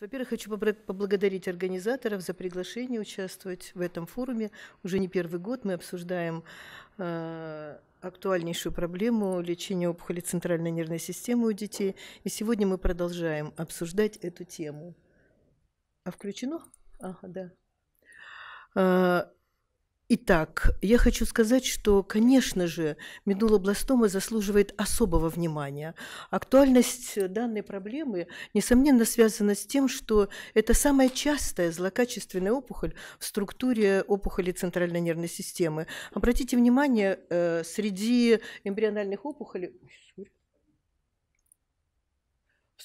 Во-первых, хочу поблагодарить организаторов за приглашение участвовать в этом форуме. Уже не первый год мы обсуждаем э, актуальнейшую проблему лечения опухоли центральной нервной системы у детей. И сегодня мы продолжаем обсуждать эту тему. А включено? Ага, да. Э, Итак, я хочу сказать, что, конечно же, медулобластома заслуживает особого внимания. Актуальность э, данной проблемы, несомненно, связана с тем, что это самая частая злокачественная опухоль в структуре опухоли центральной нервной системы. Обратите внимание, э, среди эмбриональных опухолей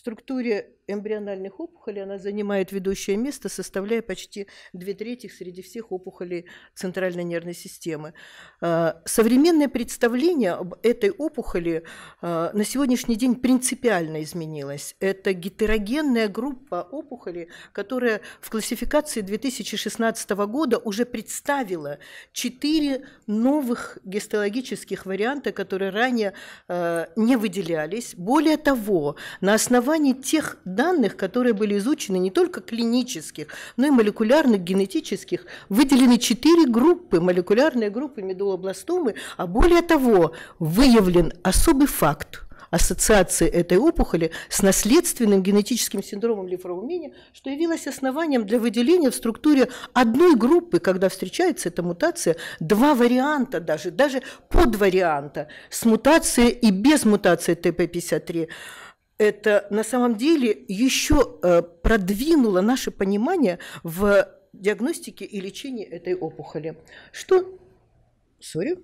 структуре эмбриональных опухолей она занимает ведущее место, составляя почти две трети среди всех опухолей центральной нервной системы. А, современное представление об этой опухоли а, на сегодняшний день принципиально изменилось. Это гетерогенная группа опухолей, которая в классификации 2016 года уже представила четыре новых гистологических варианта, которые ранее а, не выделялись. Более того, на основании основании тех данных, которые были изучены не только клинических, но и молекулярных, генетических, выделены четыре группы, молекулярные группы медулобластомы, а более того, выявлен особый факт ассоциации этой опухоли с наследственным генетическим синдромом лифроумения, что явилось основанием для выделения в структуре одной группы, когда встречается эта мутация, два варианта даже, даже подварианта с мутацией и без мутации ТП53 это на самом деле еще э, продвинуло наше понимание в диагностике и лечении этой опухоли. Что? Сори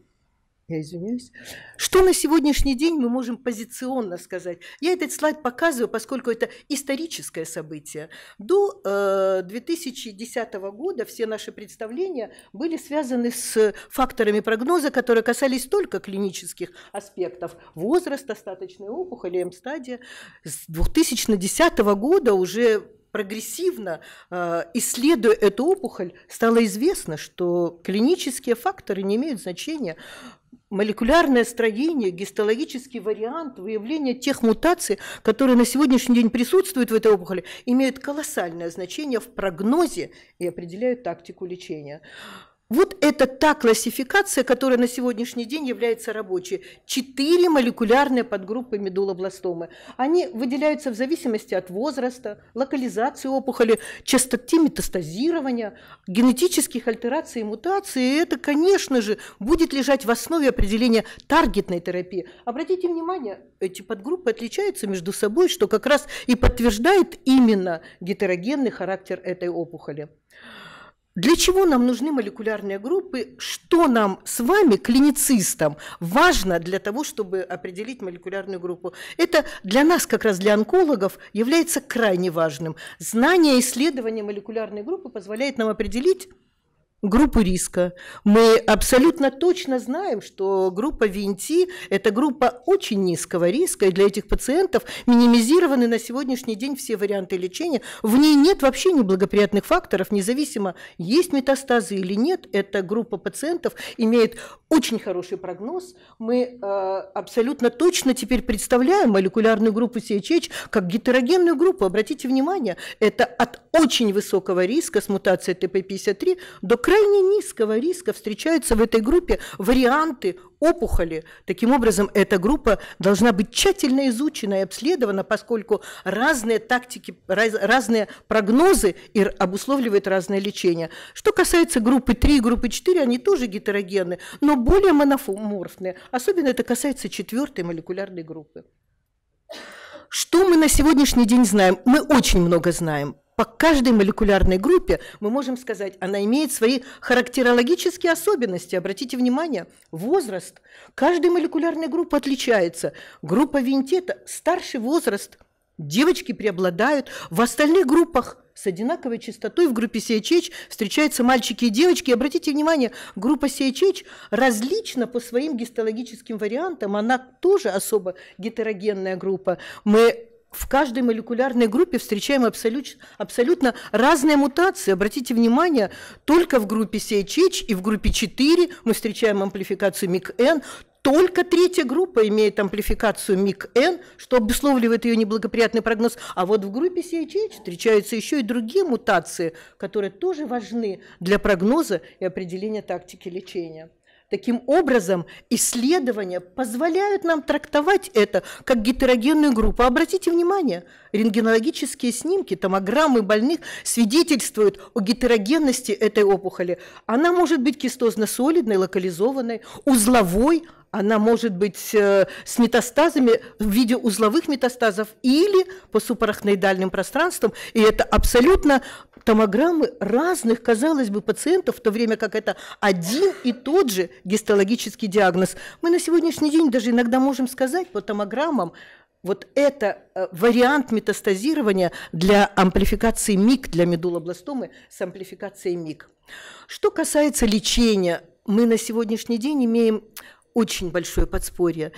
я извиняюсь. Что на сегодняшний день мы можем позиционно сказать? Я этот слайд показываю, поскольку это историческое событие. До э, 2010 года все наши представления были связаны с факторами прогноза, которые касались только клинических аспектов возраст, статочной опухоли, М-стадия. С 2010 года уже прогрессивно э, исследуя эту опухоль, стало известно, что клинические факторы не имеют значения молекулярное строение, гистологический вариант выявления тех мутаций, которые на сегодняшний день присутствуют в этой опухоли, имеют колоссальное значение в прогнозе и определяют тактику лечения. Вот это та классификация, которая на сегодняшний день является рабочей. Четыре молекулярные подгруппы медулобластомы. Они выделяются в зависимости от возраста, локализации опухоли, частоты метастазирования, генетических альтераций и мутаций. И это, конечно же, будет лежать в основе определения таргетной терапии. Обратите внимание, эти подгруппы отличаются между собой, что как раз и подтверждает именно гетерогенный характер этой опухоли. Для чего нам нужны молекулярные группы? Что нам с вами, клиницистам, важно для того, чтобы определить молекулярную группу? Это для нас, как раз для онкологов, является крайне важным. Знание исследования молекулярной группы позволяет нам определить, группу риска. Мы абсолютно точно знаем, что группа ВИНТИ – это группа очень низкого риска, и для этих пациентов минимизированы на сегодняшний день все варианты лечения. В ней нет вообще неблагоприятных факторов, независимо, есть метастазы или нет. Эта группа пациентов имеет очень хороший прогноз. Мы э, абсолютно точно теперь представляем молекулярную группу CHH как гетерогенную группу. Обратите внимание, это от очень высокого риска с мутацией ТП53 до крайне низкого риска встречаются в этой группе варианты опухоли. Таким образом, эта группа должна быть тщательно изучена и обследована, поскольку разные тактики, раз, разные прогнозы и обусловливают разное лечение. Что касается группы 3 и группы 4, они тоже гетерогенны, но более мономорфные. Особенно это касается четвертой молекулярной группы. Что мы на сегодняшний день знаем? Мы очень много знаем по каждой молекулярной группе мы можем сказать, она имеет свои характерологические особенности. Обратите внимание, возраст. каждой молекулярной группы отличается. Группа винтета – старший возраст. Девочки преобладают. В остальных группах с одинаковой частотой в группе CHH встречаются мальчики и девочки. обратите внимание, группа CHH различна по своим гистологическим вариантам. Она тоже особо гетерогенная группа. Мы в каждой молекулярной группе встречаем абсолют, абсолютно разные мутации. Обратите внимание, только в группе CHH и в группе 4 мы встречаем амплификацию МИК-Н, только третья группа имеет амплификацию МИК-Н, что обусловливает ее неблагоприятный прогноз. А вот в группе CHH встречаются еще и другие мутации, которые тоже важны для прогноза и определения тактики лечения. Таким образом, исследования позволяют нам трактовать это как гетерогенную группу. Обратите внимание, рентгенологические снимки, томограммы больных свидетельствуют о гетерогенности этой опухоли. Она может быть кистозно-солидной, локализованной, узловой, она может быть э, с метастазами в виде узловых метастазов или по супарахноидальным пространствам, и это абсолютно томограммы разных, казалось бы, пациентов, в то время как это один и тот же гистологический диагноз. Мы на сегодняшний день даже иногда можем сказать по томограммам, вот это э, вариант метастазирования для амплификации МИК, для медулобластомы с амплификацией МИК. Что касается лечения, мы на сегодняшний день имеем очень большое подспорье.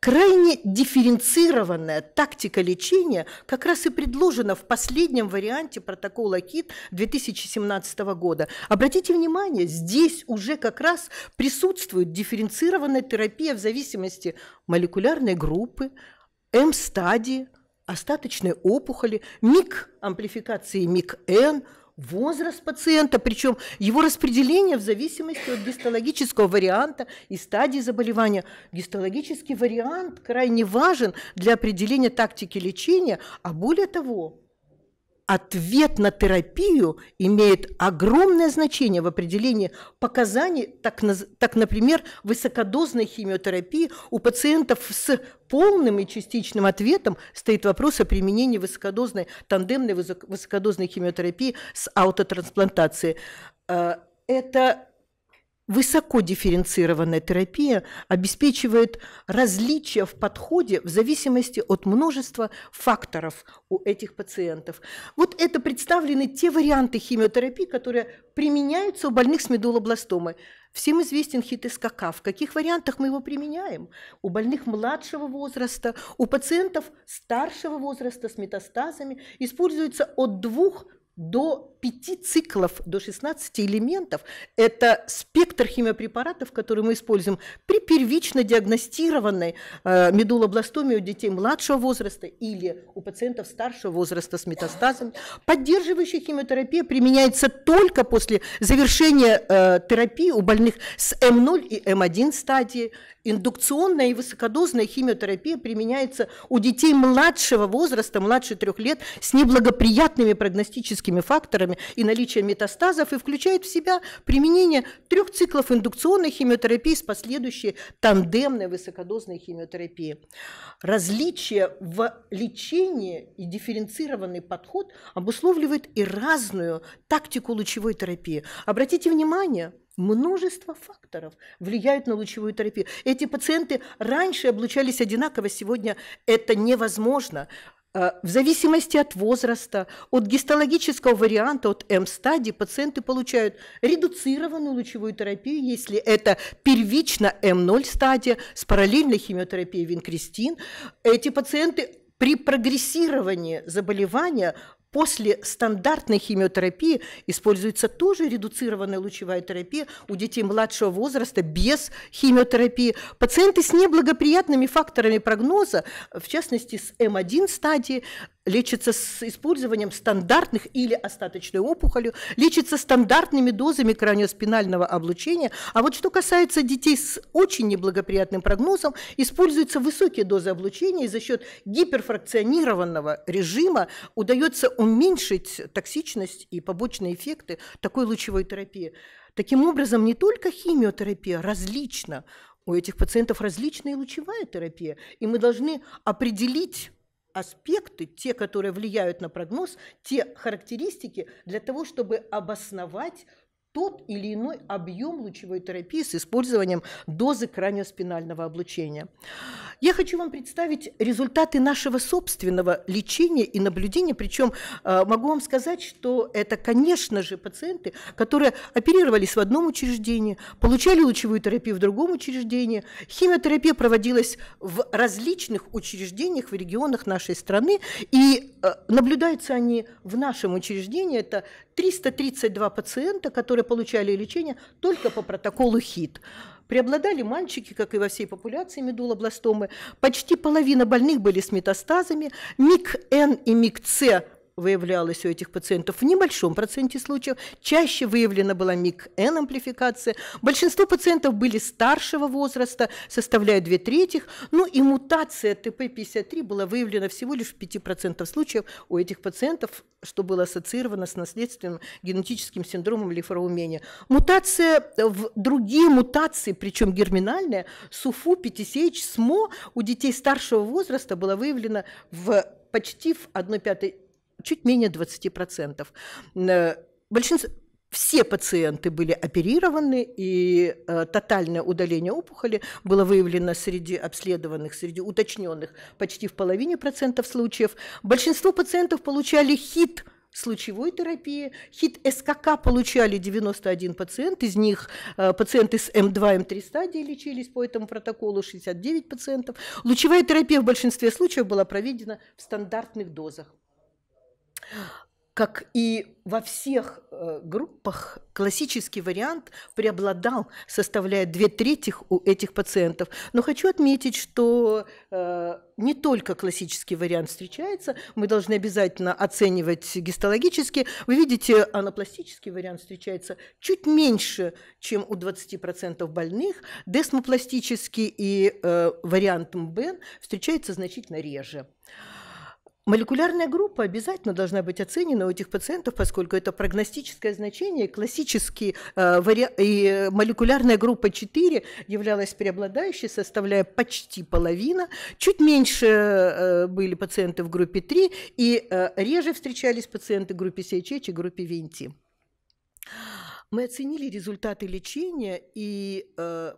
Крайне дифференцированная тактика лечения как раз и предложена в последнем варианте протокола КИТ 2017 года. Обратите внимание, здесь уже как раз присутствует дифференцированная терапия в зависимости молекулярной группы, М-стадии, остаточной опухоли, мик амплификации мик Н, возраст пациента, причем его распределение в зависимости от гистологического варианта и стадии заболевания. Гистологический вариант крайне важен для определения тактики лечения, а более того, ответ на терапию имеет огромное значение в определении показаний, так, так, например, высокодозной химиотерапии у пациентов с полным и частичным ответом стоит вопрос о применении высокодозной, тандемной высокодозной химиотерапии с аутотрансплантацией. Э, это Высокодифференцированная терапия обеспечивает различия в подходе в зависимости от множества факторов у этих пациентов. Вот это представлены те варианты химиотерапии, которые применяются у больных с медулобластомой. Всем известен хит СКК. В каких вариантах мы его применяем? У больных младшего возраста, у пациентов старшего возраста с метастазами используется от двух до 5 циклов до 16 элементов. Это спектр химиопрепаратов, которые мы используем при первично диагностированной э, медулобластомии у детей младшего возраста или у пациентов старшего возраста с метастазами. Поддерживающая химиотерапия применяется только после завершения э, терапии у больных с М0 и М1 стадии. Индукционная и высокодозная химиотерапия применяется у детей младшего возраста, младше трех лет, с неблагоприятными прогностическими факторами, маркерами и наличие метастазов и включает в себя применение трех циклов индукционной химиотерапии с последующей тандемной высокодозной химиотерапии. Различие в лечении и дифференцированный подход обусловливает и разную тактику лучевой терапии. Обратите внимание, Множество факторов влияют на лучевую терапию. Эти пациенты раньше облучались одинаково, сегодня это невозможно. Э, в зависимости от возраста, от гистологического варианта, от М-стадии, пациенты получают редуцированную лучевую терапию, если это первично М0 стадия с параллельной химиотерапией винкристин. Эти пациенты при прогрессировании заболевания После стандартной химиотерапии используется тоже редуцированная лучевая терапия у детей младшего возраста без химиотерапии. Пациенты с неблагоприятными факторами прогноза, в частности с М1 стадии, лечится с использованием стандартных или остаточной опухолью, лечится стандартными дозами краниоспинального облучения. А вот что касается детей с очень неблагоприятным прогнозом, используются высокие дозы облучения, и за счет гиперфракционированного режима удается уменьшить токсичность и побочные эффекты такой лучевой терапии. Таким образом, не только химиотерапия различна, у этих пациентов различная лучевая терапия, и мы должны определить аспекты, те, которые влияют на прогноз, те характеристики для того, чтобы обосновать тот или иной объем лучевой терапии с использованием дозы краниоспинального облучения. Я хочу вам представить результаты нашего собственного лечения и наблюдения, причем э, могу вам сказать, что это, конечно же, пациенты, которые оперировались в одном учреждении, получали лучевую терапию в другом учреждении, химиотерапия проводилась в различных учреждениях в регионах нашей страны, и Э, наблюдаются они в нашем учреждении, это 332 пациента, которые получали лечение только по протоколу ХИТ. Преобладали мальчики, как и во всей популяции медулобластомы. Почти половина больных были с метастазами. МИК-Н и МИК-С выявлялось у этих пациентов в небольшом проценте случаев. Чаще выявлена была МИК-Н-амплификация. Большинство пациентов были старшего возраста, составляя две трети. Ну и мутация ТП-53 была выявлена всего лишь в 5% случаев у этих пациентов, что было ассоциировано с наследственным генетическим синдромом лифороумения. Мутация, в другие мутации, причем герминальная СУФУ, пятисеч, СМО у детей старшего возраста была выявлена в почти в 1 пятой чуть менее 20%. Э, большинство, все пациенты были оперированы, и э, тотальное удаление опухоли было выявлено среди обследованных, среди уточненных почти в половине процентов случаев. Большинство пациентов получали хит с лучевой терапии. Хит СКК получали 91 пациент, из них э, пациенты с М2, М3 стадии лечились по этому протоколу, 69 пациентов. Лучевая терапия в большинстве случаев была проведена в стандартных дозах как и во всех э, группах, классический вариант преобладал, составляя две трети у этих пациентов. Но хочу отметить, что э, не только классический вариант встречается, мы должны обязательно оценивать гистологически. Вы видите, анапластический вариант встречается чуть меньше, чем у 20% больных. Десмопластический и э, вариант МБН встречается значительно реже. Молекулярная группа обязательно должна быть оценена у этих пациентов, поскольку это прогностическое значение. Классически э, вари... и молекулярная группа 4 являлась преобладающей, составляя почти половина. Чуть меньше э, были пациенты в группе 3, и э, реже встречались пациенты в группе CHH и группе ВИНТИ. Мы оценили результаты лечения и э,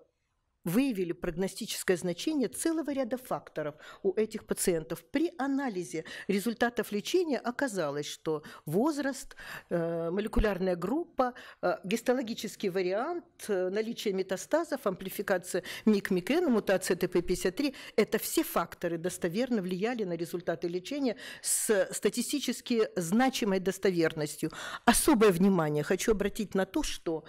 выявили прогностическое значение целого ряда факторов у этих пациентов. При анализе результатов лечения оказалось, что возраст, э, молекулярная группа, э, гистологический вариант, э, наличие метастазов, амплификация МИК-МИКН, мутация ТП-53 – это все факторы достоверно влияли на результаты лечения с статистически значимой достоверностью. Особое внимание хочу обратить на то, что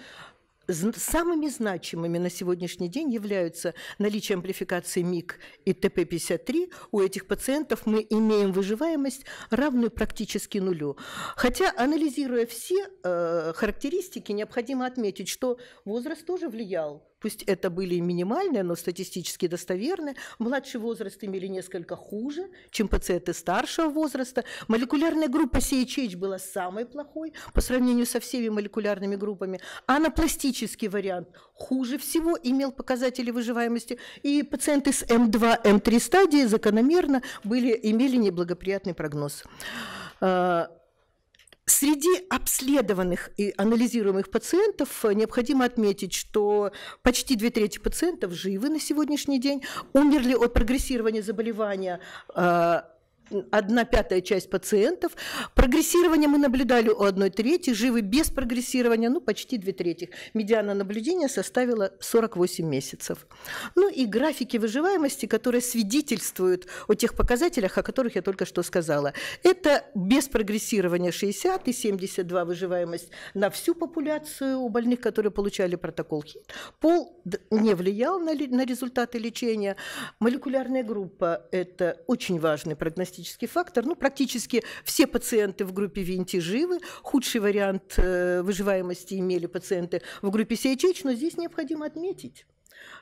самыми значимыми на сегодняшний день являются наличие амплификации МИК и ТП-53. У этих пациентов мы имеем выживаемость, равную практически нулю. Хотя, анализируя все э, характеристики, необходимо отметить, что возраст тоже влиял пусть это были минимальные, но статистически достоверные, младший возраст имели несколько хуже, чем пациенты старшего возраста. Молекулярная группа CHH была самой плохой по сравнению со всеми молекулярными группами. Анапластический вариант хуже всего имел показатели выживаемости. И пациенты с М2, М3 стадии закономерно были, имели неблагоприятный прогноз. А, Среди обследованных и анализируемых пациентов э, необходимо отметить, что почти две трети пациентов живы на сегодняшний день, умерли от прогрессирования заболевания э, одна пятая часть пациентов. Прогрессирование мы наблюдали у одной трети, живы без прогрессирования, ну, почти две трети. Медиана наблюдения составила 48 месяцев. Ну и графики выживаемости, которые свидетельствуют о тех показателях, о которых я только что сказала. Это без прогрессирования 60 и 72 выживаемость на всю популяцию у больных, которые получали протокол ХИТ. Пол не влиял на, на результаты лечения. Молекулярная группа – это очень важный прогностический генетический фактор. Ну, практически все пациенты в группе ВИНТИ живы. Худший вариант э, выживаемости имели пациенты в группе CHH, но здесь необходимо отметить,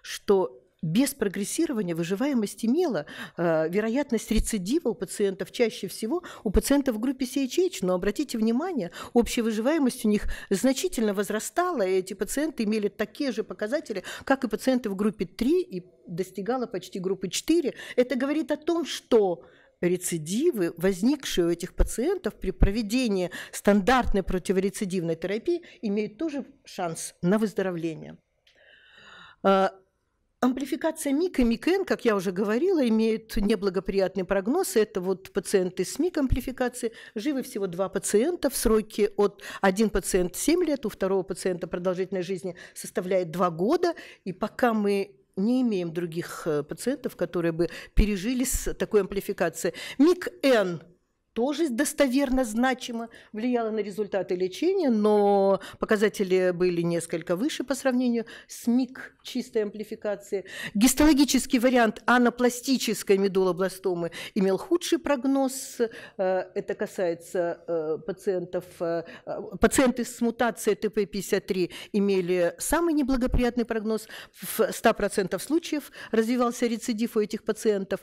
что без прогрессирования выживаемость имела э, вероятность рецидива у пациентов чаще всего у пациентов в группе CHH, но обратите внимание, общая выживаемость у них значительно возрастала, и эти пациенты имели такие же показатели, как и пациенты в группе 3 и достигала почти группы 4. Это говорит о том, что рецидивы, возникшие у этих пациентов при проведении стандартной противорецидивной терапии, имеют тоже шанс на выздоровление. А, амплификация МИК и МИКН, как я уже говорила, имеют неблагоприятный прогноз. Это вот пациенты с МИК-амплификацией. Живы всего два пациента в сроке от... Один пациент 7 лет, у второго пациента продолжительность жизни составляет 2 года. И пока мы не имеем других э, пациентов, которые бы пережили с такой амплификацией. МИК-Н тоже достоверно значимо влияло на результаты лечения, но показатели были несколько выше по сравнению с МИК чистой амплификации. Гистологический вариант анапластической медулобластомы имел худший прогноз. Э, это касается э, пациентов. Э, пациенты с мутацией ТП-53 имели самый неблагоприятный прогноз. В 100% случаев развивался рецидив у этих пациентов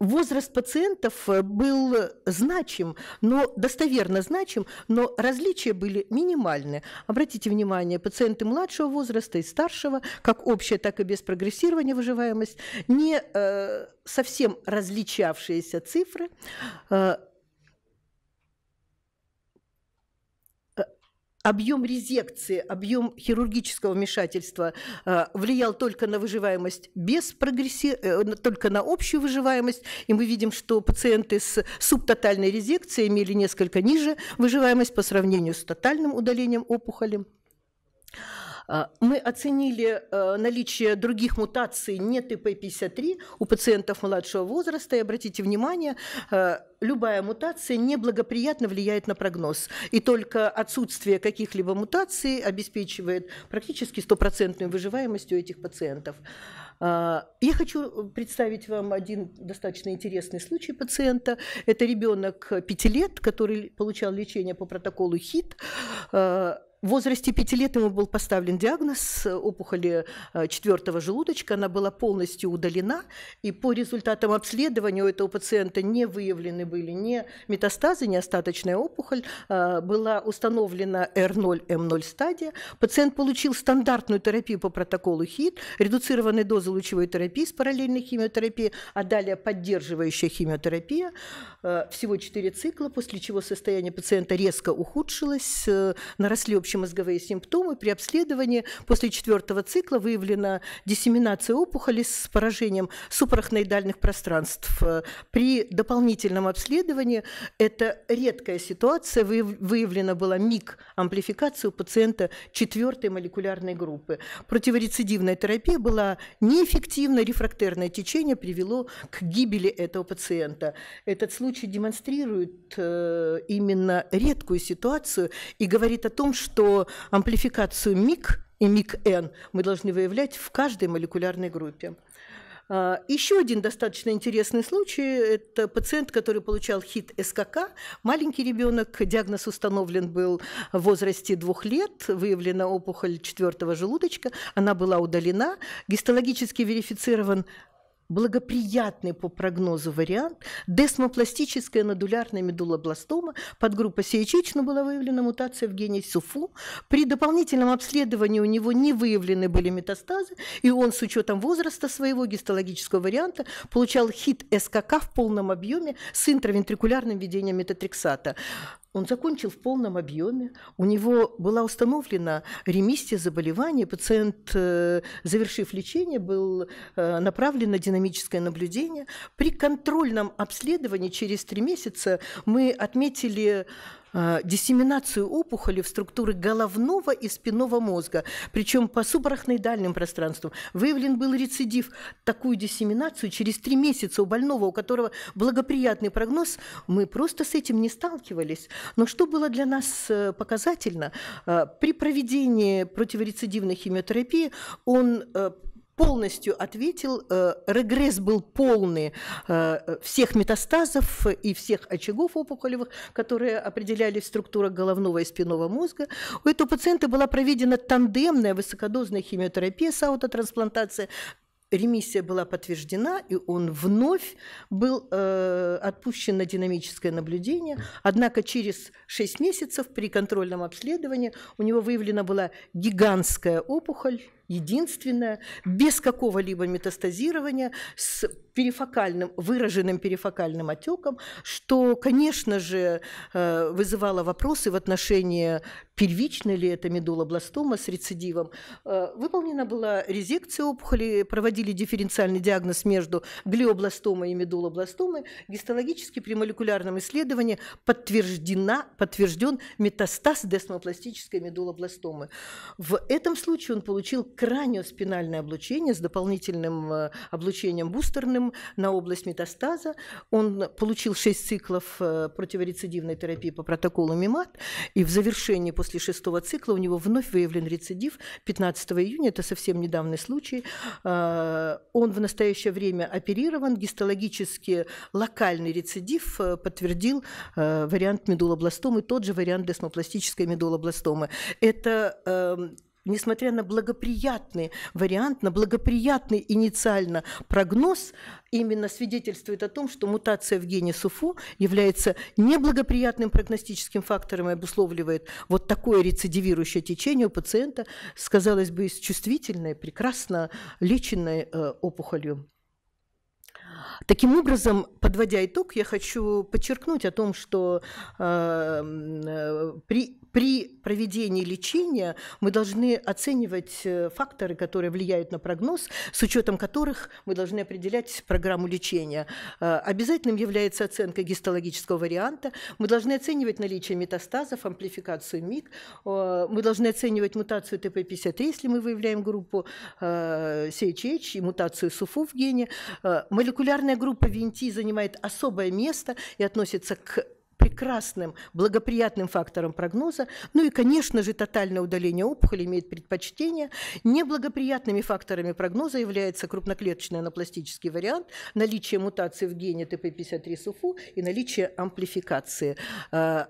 возраст пациентов э, был значим, но достоверно значим, но различия были минимальны. Обратите внимание, пациенты младшего возраста и старшего, как общая, так и без прогрессирования выживаемость, не э, совсем различавшиеся цифры, э, объем резекции, объем хирургического вмешательства э, влиял только на выживаемость без прогресси... Э, только на общую выживаемость, и мы видим, что пациенты с субтотальной резекцией имели несколько ниже выживаемость по сравнению с тотальным удалением опухоли. А, мы оценили э, наличие других мутаций не ТП53 у пациентов младшего возраста. И обратите внимание, э, любая мутация неблагоприятно влияет на прогноз. И только отсутствие каких-либо мутаций обеспечивает практически стопроцентную выживаемость у этих пациентов. А, я хочу представить вам один достаточно интересный случай пациента. Это ребенок 5 лет, который получал лечение по протоколу ХИТ а, в возрасте 5 лет ему был поставлен диагноз опухоли э, четвертого желудочка. Она была полностью удалена, и по результатам обследования у этого пациента не выявлены были ни метастазы, ни остаточная опухоль. Э, была установлена R0-M0 стадия. Пациент получил стандартную терапию по протоколу ХИТ, редуцированные дозы лучевой терапии с параллельной химиотерапией, а далее поддерживающая химиотерапия. Э, всего 4 цикла, после чего состояние пациента резко ухудшилось, наросли общие общемозговые симптомы. При обследовании после четвертого цикла выявлена диссеминация опухоли с поражением супарахноидальных пространств. Э, при дополнительном обследовании это редкая ситуация. Выявлена была миг амплификации у пациента четвертой молекулярной группы. Противорецидивная терапия была неэффективна, рефрактерное течение привело к гибели этого пациента. Этот случай демонстрирует э, именно редкую ситуацию и говорит о том, что что амплификацию МИК и МИК-Н мы должны выявлять в каждой молекулярной группе. А, еще один достаточно интересный случай – это пациент, который получал хит СКК. Маленький ребенок, диагноз установлен был в возрасте двух лет, выявлена опухоль четвертого желудочка, она была удалена, гистологически верифицирован благоприятный по прогнозу вариант десмопластическая надулярная медулобластома подгруппа сиячично была выявлена мутация в гене СУФУ При дополнительном обследовании у него не выявлены были метастазы, и он с учетом возраста своего гистологического варианта получал хит СКК в полном объеме с интравентрикулярным введением метатриксата. Он закончил в полном объеме. У него была установлена ремиссия заболевания. Пациент, э, завершив лечение, был э, направлен на динамическое наблюдение. При контрольном обследовании через три месяца мы отметили Э, диссеминацию опухоли в структуры головного и спинного мозга. Причем по субарахноидальным пространствам выявлен был рецидив. Такую диссеминацию через три месяца у больного, у которого благоприятный прогноз, мы просто с этим не сталкивались. Но что было для нас э, показательно? Э, при проведении противорецидивной химиотерапии он полностью ответил, э, регресс был полный э, всех метастазов и всех очагов опухолевых, которые определялись в структурах головного и спинного мозга. У этого пациента была проведена тандемная высокодозная химиотерапия с аутотрансплантацией, ремиссия была подтверждена, и он вновь был э, отпущен на динамическое наблюдение. Однако через 6 месяцев при контрольном обследовании у него выявлена была гигантская опухоль, единственная, без какого-либо метастазирования, с перифокальным, выраженным перифокальным отеком, что, конечно же, э, вызывало вопросы в отношении, первичной ли это медулобластома с рецидивом. Э, выполнена была резекция опухоли, проводили дифференциальный диагноз между глиобластомой и медулобластомой. Гистологически при молекулярном исследовании подтверждена, подтвержден метастаз десмопластической медулобластомы. В этом случае он получил краниоспинальное облучение с дополнительным э, облучением бустерным на область метастаза. Он получил 6 циклов э, противорецидивной терапии по протоколу МИМАТ, и в завершении после шестого цикла у него вновь выявлен рецидив 15 июня, это совсем недавний случай. Э, он в настоящее время оперирован, гистологически локальный рецидив подтвердил вариант медулобластомы, тот же вариант десмопластической медулобластомы. Это эм, несмотря на благоприятный вариант, на благоприятный инициально прогноз, именно свидетельствует о том, что мутация в гене СУФУ является неблагоприятным прогностическим фактором и обусловливает вот такое рецидивирующее течение у пациента, сказалось бы, с чувствительной, прекрасно леченной э, опухолью. Таким образом, подводя итог, я хочу подчеркнуть о том, что эм, э, при, при проведении лечения мы должны оценивать э, факторы, которые влияют на прогноз, с учетом которых мы должны определять программу лечения. Э, обязательным является оценка гистологического варианта. Мы должны оценивать наличие метастазов, амплификацию МИГ. Э, мы должны оценивать мутацию ТП53, если мы выявляем группу э, CHH и мутацию СУФУ в гене. молекулярная группа ВИНТИ занимает занимает особое место и относится к прекрасным, благоприятным фактором прогноза. Ну и, конечно же, тотальное удаление опухоли имеет предпочтение. Неблагоприятными факторами прогноза является крупноклеточный анапластический вариант, наличие мутации в гене ТП53-СУФУ и наличие амплификации а,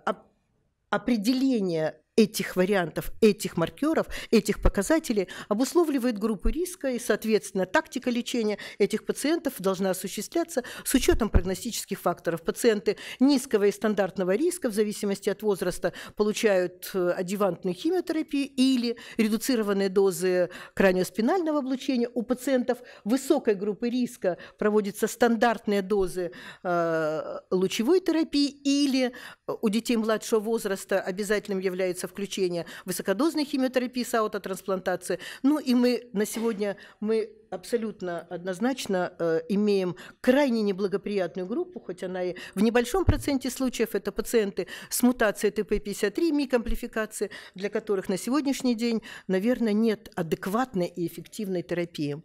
определение этих вариантов, этих маркеров, этих показателей обусловливает группу риска, и, соответственно, тактика лечения этих пациентов должна осуществляться с учетом прогностических факторов. Пациенты низкого и стандартного риска в зависимости от возраста получают э, адъювантную химиотерапию или редуцированные дозы краниоспинального облучения. У пациентов высокой группы риска проводятся стандартные дозы э, лучевой терапии или у детей младшего возраста обязательным является требуется включение высокодозной химиотерапии с аутотрансплантации. Ну и мы на сегодня мы абсолютно однозначно э, имеем крайне неблагоприятную группу, хоть она и в небольшом проценте случаев это пациенты с мутацией ТП53, микомплификации, для которых на сегодняшний день, наверное, нет адекватной и эффективной терапии.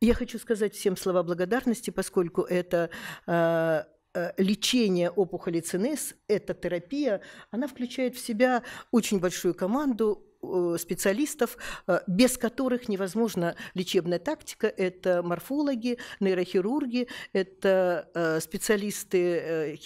Я хочу сказать всем слова благодарности, поскольку это э, Э, лечение опухоли ЦНС, эта терапия, она включает в себя очень большую команду Э, специалистов, э, без которых невозможна лечебная тактика. Это морфологи, нейрохирурги, это э, специалисты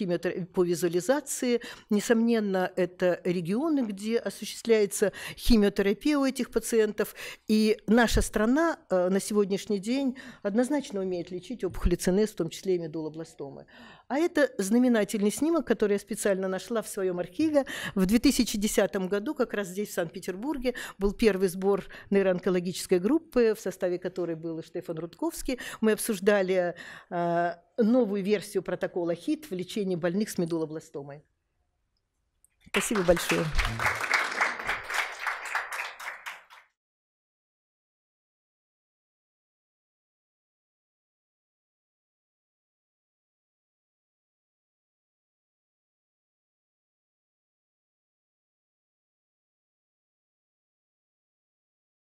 по визуализации. Несомненно, это регионы, где осуществляется химиотерапия у этих пациентов. И наша страна на сегодняшний день однозначно умеет лечить опухоли ЦНС, в том числе и медулобластомы. А это знаменательный снимок, который я специально нашла в своем архиве в 2010 году, как раз здесь, в Санкт-Петербурге, Петербурге. Был первый сбор нейроонкологической группы, в составе которой был и Штефан Рудковский. Мы обсуждали э, новую версию протокола ХИТ в лечении больных с медулобластомой. Спасибо большое.